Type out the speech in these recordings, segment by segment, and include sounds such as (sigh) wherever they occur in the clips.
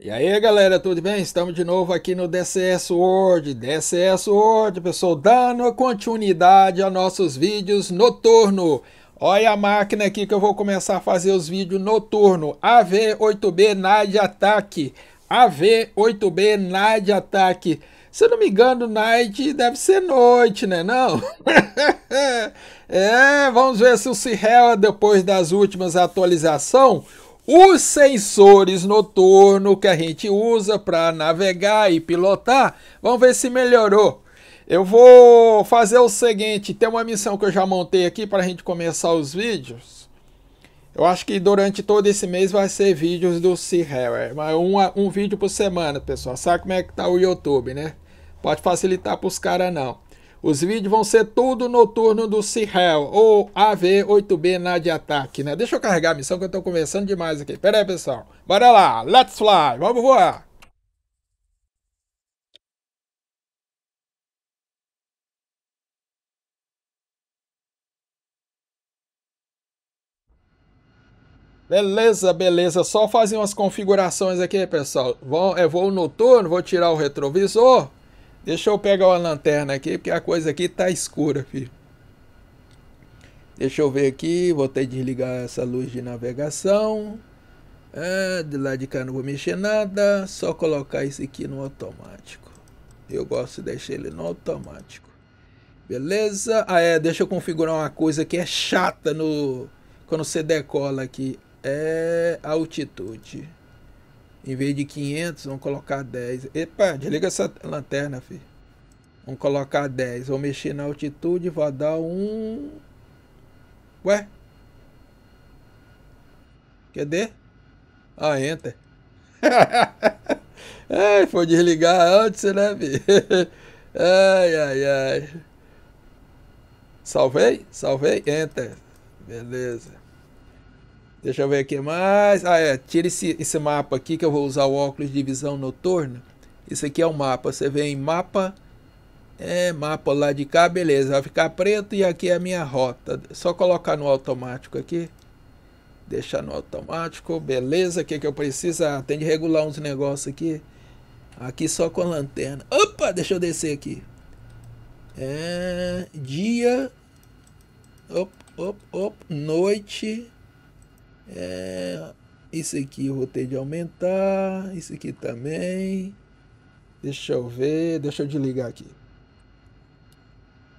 E aí galera, tudo bem? Estamos de novo aqui no DCS World, DCS World pessoal, dando continuidade a nossos vídeos noturno. Olha a máquina aqui que eu vou começar a fazer os vídeos noturno, AV8B Night Attack, AV8B Night Attack. Se eu não me engano, night deve ser noite, né não? (laughs) é, vamos ver se o Cirrel depois das últimas atualizações os sensores noturno que a gente usa para navegar e pilotar, vamos ver se melhorou. Eu vou fazer o seguinte, tem uma missão que eu já montei aqui para a gente começar os vídeos. Eu acho que durante todo esse mês vai ser vídeos do é, Sea um, um vídeo por semana, pessoal. Sabe como é que está o YouTube, né? Pode facilitar para os caras não. Os vídeos vão ser tudo noturno do Cihel ou AV8B na de ataque, né? Deixa eu carregar a missão que eu tô conversando demais aqui. Pera aí, pessoal. Bora lá, let's fly, vamos voar! Beleza, beleza. Só fazer umas configurações aqui, pessoal. Vou, é voo noturno, vou tirar o retrovisor. Deixa eu pegar uma lanterna aqui, porque a coisa aqui tá escura, filho. Deixa eu ver aqui, vou ter que desligar essa luz de navegação. É, de lá de cá não vou mexer nada, só colocar isso aqui no automático. Eu gosto de deixar ele no automático. Beleza? Ah, é, deixa eu configurar uma coisa que é chata no quando você decola aqui. É altitude. Em vez de 500, vão colocar 10. Epa, desliga essa lanterna, filho. Vamos colocar 10. Vou mexer na altitude, vou dar um... Ué? Quer dê? Ah, enter. (laughs) ai, foi desligar antes, né, filho? (laughs) ai, ai, ai. Salvei? Salvei? Enter. Beleza. Deixa eu ver aqui mais. Ah, é. Tira esse, esse mapa aqui que eu vou usar o óculos de visão noturna. Isso aqui é o mapa. Você vê em mapa. É, mapa lá de cá, beleza. Vai ficar preto e aqui é a minha rota. Só colocar no automático aqui. Deixar no automático. Beleza. O que, que eu preciso? Ah, tem de regular uns negócios aqui. Aqui só com a lanterna. Opa, deixa eu descer aqui. É, dia. Op, op, op, noite. É, isso aqui eu vou ter de aumentar, isso aqui também. Deixa eu ver, deixa eu desligar aqui.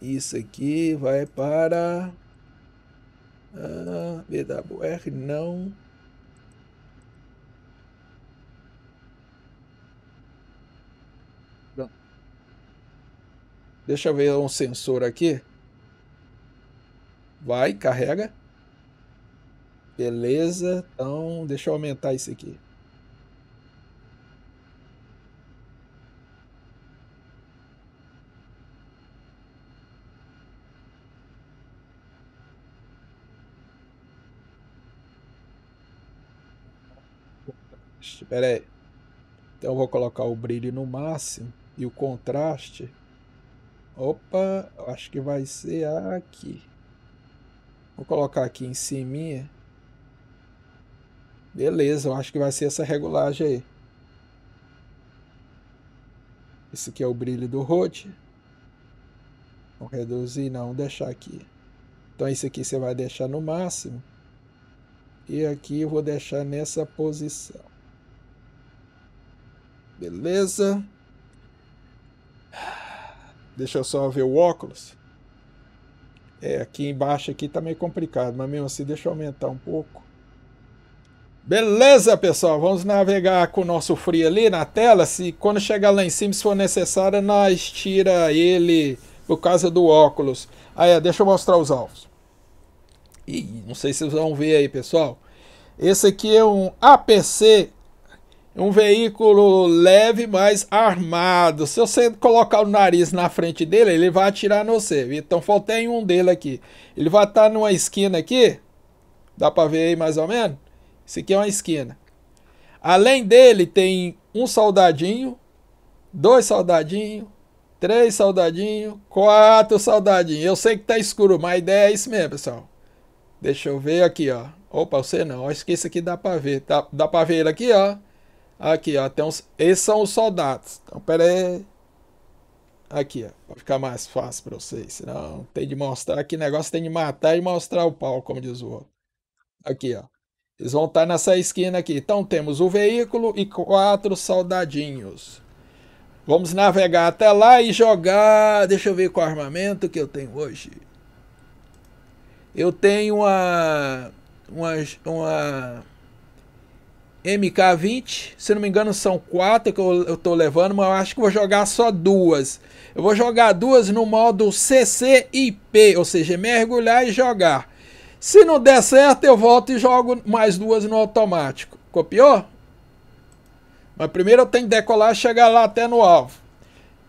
Isso aqui vai para ah, BWR, não. Pronto. Deixa eu ver um sensor aqui. Vai, carrega. Beleza, então deixa eu aumentar isso aqui. Espera aí. Então eu vou colocar o brilho no máximo e o contraste. Opa, acho que vai ser aqui. Vou colocar aqui em cima Beleza, eu acho que vai ser essa regulagem aí. Esse aqui é o brilho do rote. Vou reduzir, não, deixar aqui. Então esse aqui você vai deixar no máximo. E aqui eu vou deixar nessa posição. Beleza? Deixa eu só ver o óculos. É, aqui embaixo aqui tá meio complicado, mas mesmo assim deixa eu aumentar um pouco. Beleza, pessoal? Vamos navegar com o nosso free ali na tela. Se quando chegar lá em cima, se for necessário, nós tira ele por causa do óculos. Aí, deixa eu mostrar os alvos. E não sei se vocês vão ver aí, pessoal. Esse aqui é um APC, um veículo leve, mas armado. Se você colocar o nariz na frente dele, ele vai atirar no você. Então, faltei um dele aqui. Ele vai estar tá numa esquina aqui. Dá para ver aí mais ou menos? esse aqui é uma esquina. Além dele tem um soldadinho, dois soldadinhos, três soldadinhos, quatro soldadinhos. Eu sei que tá escuro, mas a ideia é isso mesmo, pessoal. Deixa eu ver aqui, ó. Opa, você não. Acho que esse aqui dá pra ver. Dá, tá, dá pra ver ele aqui, ó. Aqui, ó. Tem uns... Esses são os soldados. Então, pera aí. Aqui, ó. Pra ficar mais fácil pra vocês. Senão tem de mostrar. Aqui negócio tem de matar e mostrar o pau, como diz o outro. Aqui, ó. Eles vão estar tá nessa esquina aqui. Então temos o veículo e quatro soldadinhos. Vamos navegar até lá e jogar... Deixa eu ver qual armamento que eu tenho hoje. Eu tenho uma... Uma... uma MK20, se não me engano são quatro que eu, eu tô levando, mas eu acho que vou jogar só duas. Eu vou jogar duas no modo CCIP, ou seja, mergulhar e jogar. Se não der certo, eu volto e jogo mais duas no automático. Copiou? Mas primeiro eu tenho que decolar e chegar lá até no alvo.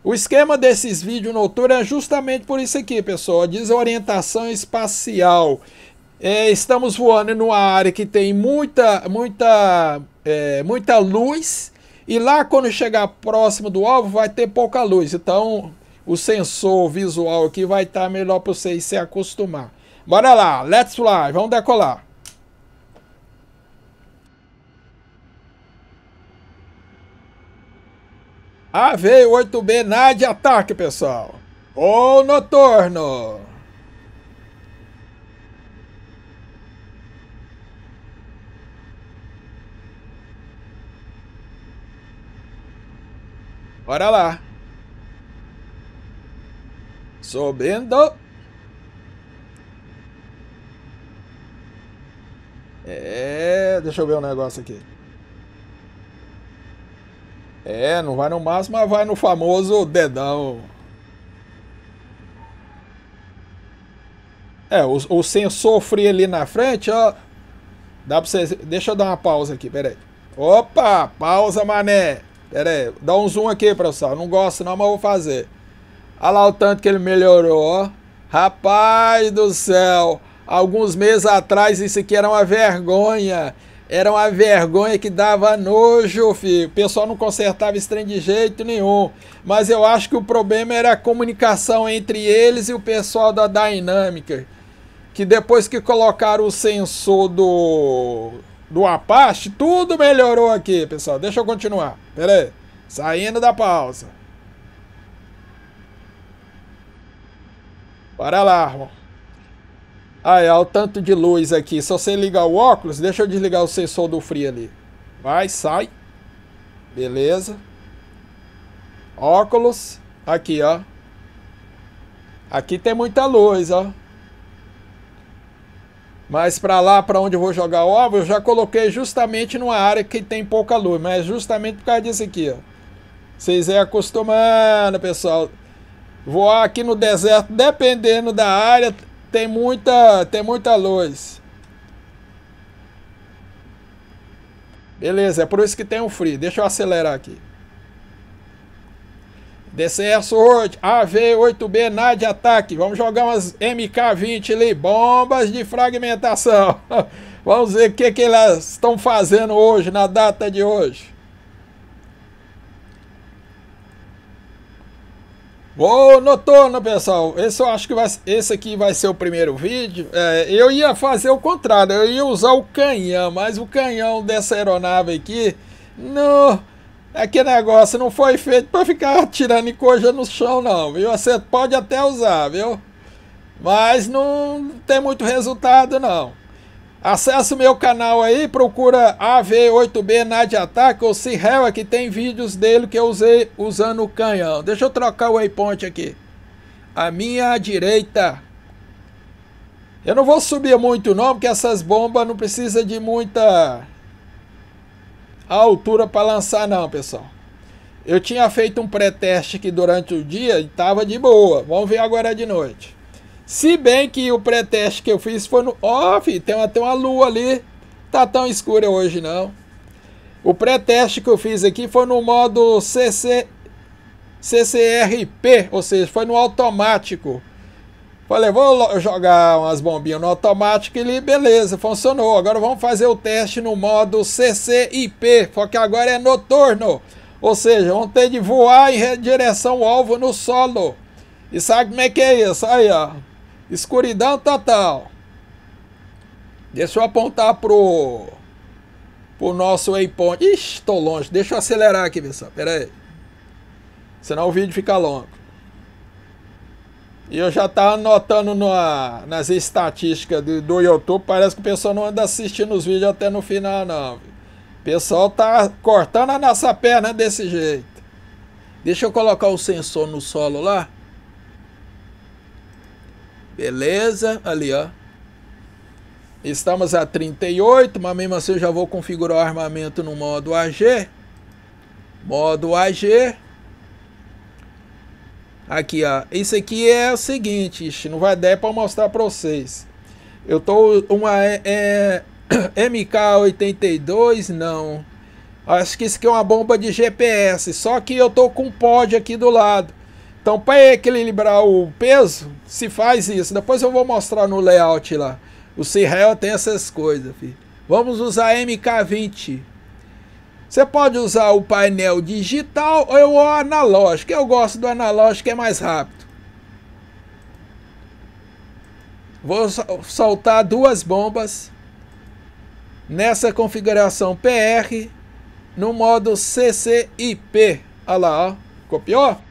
O esquema desses vídeos noturnos é justamente por isso aqui, pessoal. Desorientação espacial. É, estamos voando uma área que tem muita, muita, é, muita luz. E lá quando chegar próximo do alvo vai ter pouca luz. Então o sensor visual aqui vai estar tá melhor para vocês se acostumar. Bora lá, let's fly, vamos decolar. Ah, veio 8 b na de ataque, pessoal. O noturno. Bora lá. Subindo. É, deixa eu ver um negócio aqui. É, não vai no máximo, mas vai no famoso dedão. É, o, o sensor frio ali na frente, ó. Dá pra você. Deixa eu dar uma pausa aqui, peraí. Opa, pausa, mané. Peraí. dá um zoom aqui, pessoal. não gosto não, mas vou fazer. Olha lá o tanto que ele melhorou, ó. Rapaz do céu. Alguns meses atrás isso aqui era uma vergonha. Era uma vergonha que dava nojo, filho. O pessoal não consertava esse trem de jeito nenhum. Mas eu acho que o problema era a comunicação entre eles e o pessoal da Dynamica. Que depois que colocaram o sensor do, do Apache, tudo melhorou aqui, pessoal. Deixa eu continuar. Pera aí. Saindo da pausa. Bora lá, irmão. Aí, ah, é, olha o tanto de luz aqui. Só você ligar o óculos, deixa eu desligar o sensor do frio ali. Vai, sai. Beleza. Óculos. Aqui, ó. Aqui tem muita luz, ó. Mas para lá, para onde eu vou jogar o ovo, eu já coloquei justamente numa área que tem pouca luz. Mas é justamente por causa disso aqui, ó. Vocês é acostumando, pessoal. Voar aqui no deserto, dependendo da área, tem muita, tem muita luz. Beleza, é por isso que tem um free. Deixa eu acelerar aqui. DCS World AV-8B, NAD ataque. Vamos jogar umas MK-20 ali, bombas de fragmentação. (laughs) Vamos ver o que, que elas estão fazendo hoje, na data de hoje. Ô, noturno, pessoal, esse eu acho que vai, esse aqui vai ser o primeiro vídeo. É, eu ia fazer o contrário, eu ia usar o canhão, mas o canhão dessa aeronave aqui, não, aquele é negócio não foi feito para ficar atirando coja no chão, não, viu? Você pode até usar, viu? Mas não tem muito resultado, não. Acesse o meu canal aí, procura AV8B Nadia Attack ou Cirrela, é que tem vídeos dele que eu usei usando o canhão. Deixa eu trocar o waypoint aqui. A minha direita. Eu não vou subir muito não, porque essas bombas não precisa de muita altura para lançar não, pessoal. Eu tinha feito um pré-teste aqui durante o dia e estava de boa. Vamos ver agora de noite. Se bem que o pré-teste que eu fiz foi no off, tem até uma lua ali. Tá tão escura hoje não. O pré-teste que eu fiz aqui foi no modo CC CCRP, ou seja, foi no automático. Falei, vou jogar umas bombinhas no automático e beleza, funcionou. Agora vamos fazer o teste no modo CCIP, porque agora é noturno. Ou seja, vamos ter de voar em direção ao alvo no solo. E sabe como é que é isso? Aí, ó. Escuridão total. Deixa eu apontar pro pro nosso waypoint. Ixi, estou longe. Deixa eu acelerar aqui, pessoal. Pera aí. Senão o vídeo fica longo. E eu já tava tá anotando na, nas estatísticas do, do, YouTube. Parece que o pessoal não anda assistindo os vídeos até no final, não. O pessoal tá cortando a nossa perna desse jeito. Deixa eu colocar o sensor no solo lá. Beleza? Ali, ó. Estamos a 38, mas mesmo assim eu já vou configurar o armamento no modo AG. Modo AG. Aqui, ó. Isso aqui é o seguinte, ixi, não vai dar para mostrar para vocês. Eu tô uma é, é, (coughs) MK82, não. Acho que isso aqui é uma bomba de GPS, só que eu tô com um pod aqui do lado. Então, para equilibrar o peso, se faz isso. Depois eu vou mostrar no layout lá. O Cirrel tem essas coisas, filho. Vamos usar MK20. Você pode usar o painel digital ou o analógico. Eu gosto do analógico, é mais rápido. Vou soltar duas bombas nessa configuração PR no modo CCIP. Olha lá, ó. copiou?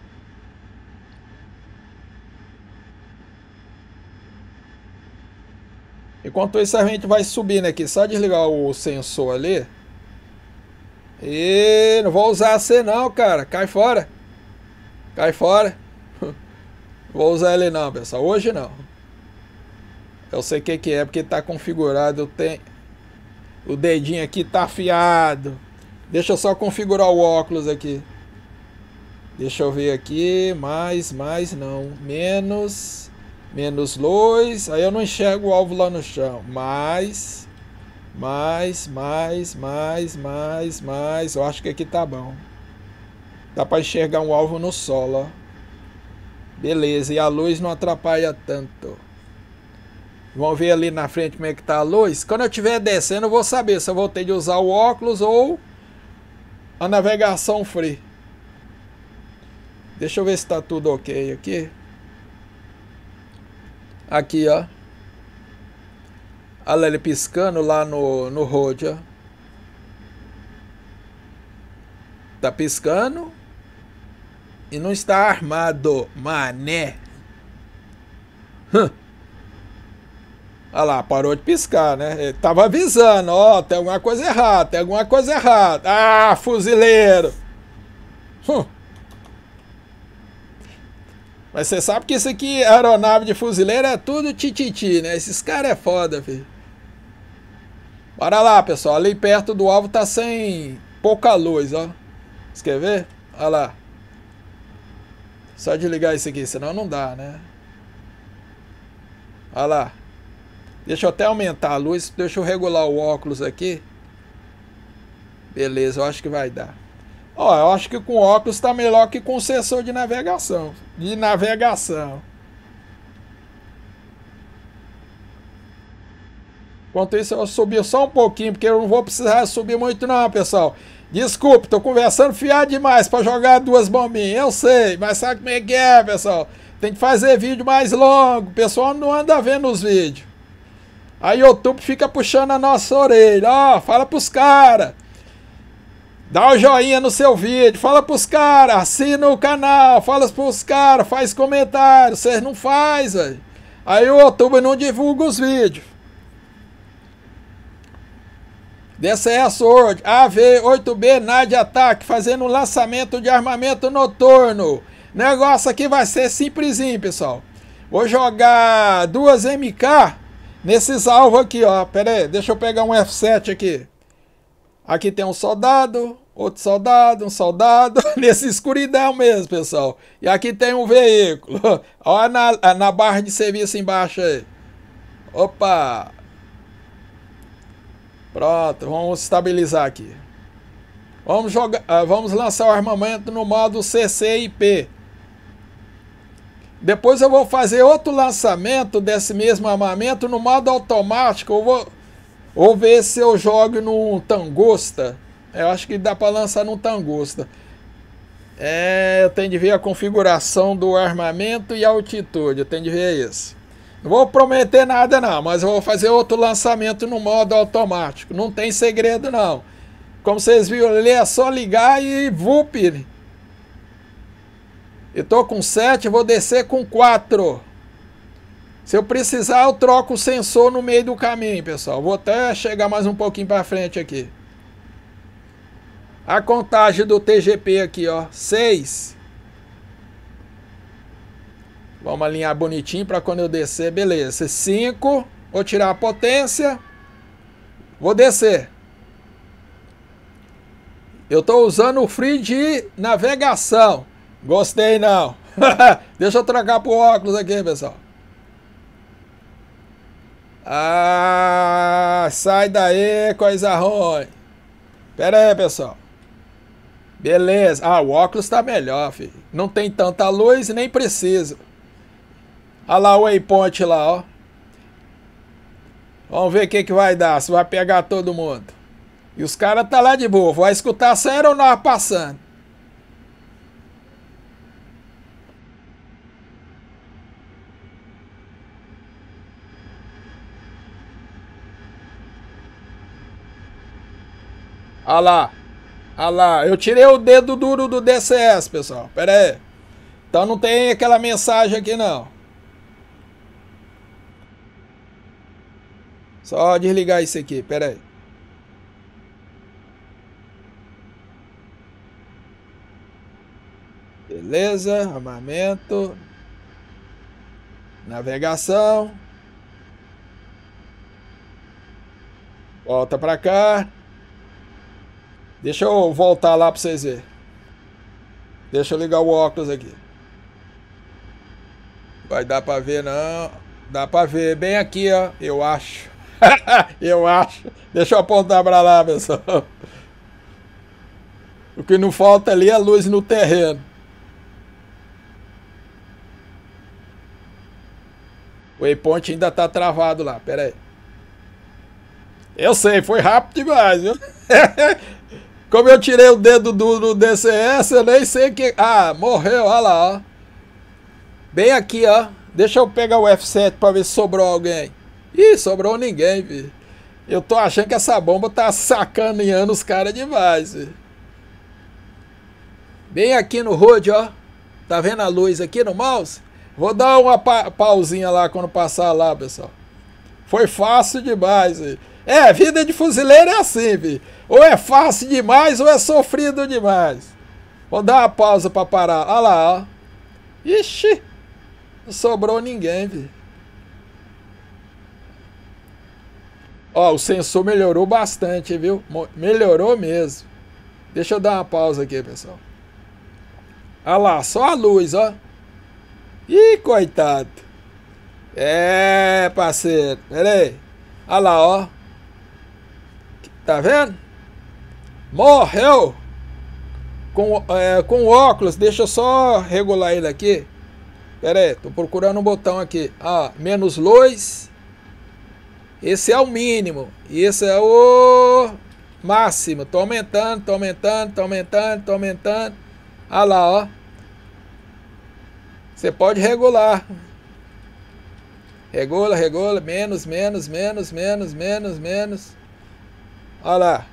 Enquanto isso a gente vai subindo né, aqui. Só desligar o sensor ali. E não vou usar a C não, cara. Cai fora. Cai fora. (laughs) vou usar ele não, pessoal. Hoje não. Eu sei o que, que é, porque tá configurado. O dedinho aqui tá afiado. Deixa eu só configurar o óculos aqui. Deixa eu ver aqui. Mais, mais não. Menos menos luz, aí eu não enxergo o alvo lá no chão. Mais, mais, mais, mais, mais, mais. Eu acho que aqui tá bom. Dá para enxergar um alvo no solo, ó. Beleza, e a luz não atrapalha tanto. Vamos ver ali na frente como é que tá a luz. Quando eu estiver descendo, eu vou saber se eu vou ter de usar o óculos ou a navegação free. Deixa eu ver se tá tudo ok aqui. Aqui, ó. Olha ele piscando lá no, no road, ó. Tá piscando. E não está armado, mané. Hum. Olha lá, parou de piscar, né? Ele tava avisando, ó, tem alguma coisa errada, tem alguma coisa errada. Ah, fuzileiro! Hum. Mas você sabe que isso aqui, aeronave de fuzileiro, é tudo tititi, ti, ti, né? Esses caras é foda, filho. Bora lá, pessoal. Ali perto do alvo tá sem pouca luz, ó. Você quer ver? Olha lá. Só de ligar isso aqui, senão não dá, né? Olha lá. Deixa eu até aumentar a luz. Deixa eu regular o óculos aqui. Beleza, eu acho que vai dar. Ó, eu acho que com óculos tá melhor que com sensor de navegação. De navegação. Enquanto isso, eu vou subir só um pouquinho, porque eu não vou precisar subir muito não, pessoal. Desculpe, tô conversando fiado demais para jogar duas bombinhas. Eu sei, mas sabe como é que é, pessoal? Tem que fazer vídeo mais longo. O pessoal não anda vendo os vídeos. Aí o YouTube fica puxando a nossa orelha. Ó, fala pros caras. Dá o um joinha no seu vídeo, fala pros caras, assina o canal, fala pros caras, faz comentário, vocês não faz, velho. Aí o YouTube não divulga os vídeos. É a Sword, AV-8B Nade Ataque, fazendo lançamento de armamento noturno. Negócio aqui vai ser simplesinho, pessoal. Vou jogar duas MK nesses alvos aqui, ó. Pera aí, deixa eu pegar um F7 aqui. Aqui tem um soldado, outro soldado, um soldado, (laughs) nessa escuridão mesmo, pessoal. E aqui tem um veículo. Olha (laughs) na, ah, na barra de serviço embaixo aí. Opa! Pronto, vamos estabilizar aqui. Vamos, jogar, ah, vamos lançar o armamento no modo CCIP. Depois eu vou fazer outro lançamento desse mesmo armamento no modo automático. Eu vou, vou ver se eu jogo no Tangosta. Eu acho que dá para lançar num Tangusta. É, eu tenho de ver a configuração do armamento e a altitude, eu tenho de ver isso. Não vou prometer nada não, mas eu vou fazer outro lançamento no modo automático. Não tem segredo não. Como vocês viram ali, é só ligar e vup. Eu tô com 7, vou descer com 4. Se eu precisar, eu troco o sensor no meio do caminho, pessoal. Vou até chegar mais um pouquinho para frente aqui. A contagem do TGP aqui, ó. 6. Vamos alinhar bonitinho para quando eu descer, beleza. 5. Vou tirar a potência. Vou descer. Eu estou usando o free de navegação. Gostei não. (laughs) Deixa eu trocar pro óculos aqui, pessoal. Ah, sai daí, coisa ruim. Pera aí, pessoal. Beleza. Ah, o óculos tá melhor, filho. Não tem tanta luz e nem precisa. Olha lá o waypoint lá, ó. Vamos ver o que, que vai dar, se vai pegar todo mundo. E os caras tá lá de boa, vai escutar se ou não passando. Olha lá. Ah lá, eu tirei o dedo duro do DCS, pessoal. Pera aí. Então não tem aquela mensagem aqui não. Só desligar isso aqui, pera aí. Beleza, armamento. Navegação. Volta pra cá. Deixa eu voltar lá para vocês verem. Deixa eu ligar o óculos aqui. Vai dar para ver, não. Dá para ver bem aqui, ó. Eu acho. (laughs) eu acho. Deixa eu apontar para lá, pessoal. O que não falta ali é luz no terreno. O waypoint ainda tá travado lá, pera aí. Eu sei, foi rápido demais, viu? (laughs) Como eu tirei o dedo do, do DCS, eu nem sei que... Ah, morreu, olha lá, ó. Bem aqui, ó. Deixa eu pegar o F7 pra ver se sobrou alguém. Ih, sobrou ninguém, vi. Eu tô achando que essa bomba tá sacaneando os caras demais, vi. Bem aqui no HUD, ó. Tá vendo a luz aqui no mouse? Vou dar uma pa pausinha lá quando passar lá, pessoal. Foi fácil demais, vi. É, vida de fuzileiro é assim, vi. Ou é fácil demais ou é sofrido demais. Vou dar uma pausa pra parar. Olha lá, ó. Ixi, não sobrou ninguém, vi. Ó, o sensor melhorou bastante, viu? Melhorou mesmo. Deixa eu dar uma pausa aqui, pessoal. Olha lá, só a luz, ó. Ih, coitado. É, parceiro. Pera aí. Olha lá, ó. Tá vendo? Morreu! Com, é, com óculos, deixa eu só regular ele aqui. Pera aí, tô procurando um botão aqui. Ah, menos luz. Esse é o mínimo. E esse é o máximo. Tô aumentando, tô aumentando, tô aumentando, tô aumentando. Ah lá, ó. Você pode regular. Regula, regula, menos, menos, menos, menos, menos, menos. Olha lá.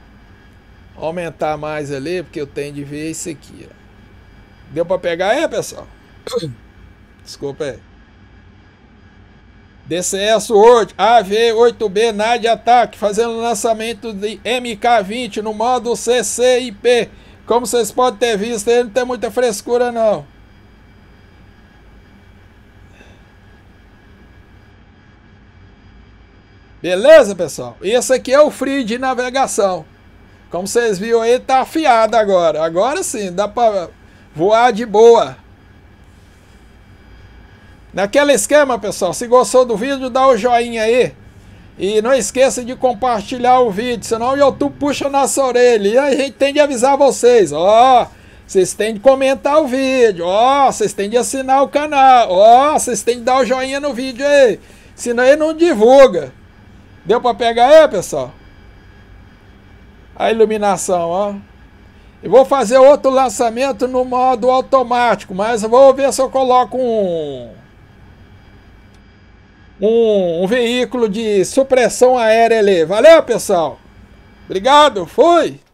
Aumentar mais ali, porque eu tenho de ver isso aqui. Ó. Deu para pegar é, pessoal? (coughs) Desculpa aí. DCS World AV8B NAD Ataque fazendo lançamento de MK20 no modo CCIP. Como vocês podem ter visto, ele não tem muita frescura não. Beleza, pessoal? Esse aqui é o free de navegação. Como vocês viram aí, tá afiado agora. Agora sim, dá para voar de boa. Naquele esquema, pessoal, se gostou do vídeo, dá o joinha aí. E não esqueça de compartilhar o vídeo, senão o YouTube puxa nossa orelha. E a gente tem de avisar vocês, ó... Oh, vocês têm de comentar o vídeo, ó, oh, vocês têm de assinar o canal, ó, oh, vocês têm de dar o joinha no vídeo aí, senão ele não divulga. Deu para pegar aí, é, pessoal? A iluminação, ó. E vou fazer outro lançamento no modo automático, mas vou ver se eu coloco um, um, um veículo de supressão aérea ali. Valeu, pessoal! Obrigado, fui!